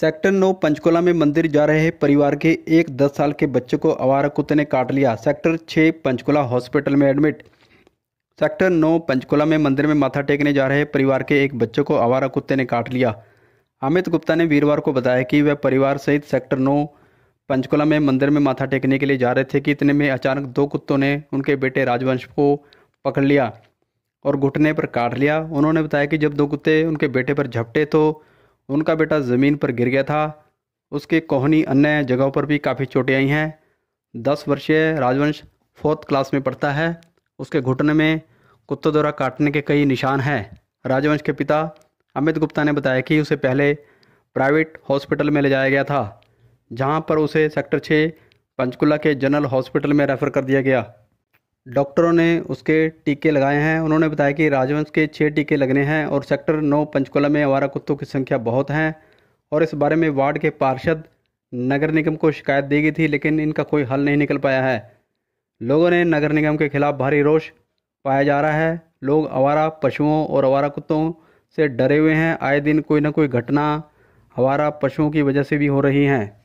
sector नौ पंचकुला में मंदिर जा रहे परिवार के एक दस साल के बच्चे को आवारा कुत्ते ने काट लिया सेक्टर छः पंचकुला हॉस्पिटल में एडमिट सेक्टर नौ पंचकुला में मंदिर में माथा टेकने जा रहे परिवार के एक बच्चे को आवारा कुत्ते ने काट लिया अमित गुप्ता ने वीरवार को बताया कि वह परिवार सहित सेक्टर नौ पंचकुला में मंदिर में माथा टेकने के लिए जा रहे थे कि इतने में अचानक दो कुत्तों ने उनके बेटे राजवंश को पकड़ लिया और घुटने पर काट लिया उन्होंने बताया कि जब दो कुत्ते उनके बेटे पर झपटे तो उनका बेटा ज़मीन पर गिर गया था उसकी कोहनी अन्य जगहों पर भी काफ़ी चोटें आई हैं दस वर्षीय राजवंश फोर्थ क्लास में पढ़ता है उसके घुटने में कुत्तों द्वारा काटने के कई निशान हैं राजवंश के पिता अमित गुप्ता ने बताया कि उसे पहले प्राइवेट हॉस्पिटल में ले जाया गया था जहां पर उसे सेक्टर छः पंचकुला के जनरल हॉस्पिटल में रेफ़र कर दिया गया डॉक्टरों ने उसके टीके लगाए हैं उन्होंने बताया कि राजवंश के छः टीके लगने हैं और सेक्टर नौ पंचकुला में आवारा कुत्तों की संख्या बहुत है और इस बारे में वार्ड के पार्षद नगर निगम को शिकायत दी गई थी लेकिन इनका कोई हल नहीं निकल पाया है लोगों ने नगर निगम के खिलाफ भारी रोष पाया जा रहा है लोग आवारा पशुओं और आवारा कुत्तों से डरे हुए हैं आए दिन कोई ना कोई घटना आवारा पशुओं की वजह से भी हो रही हैं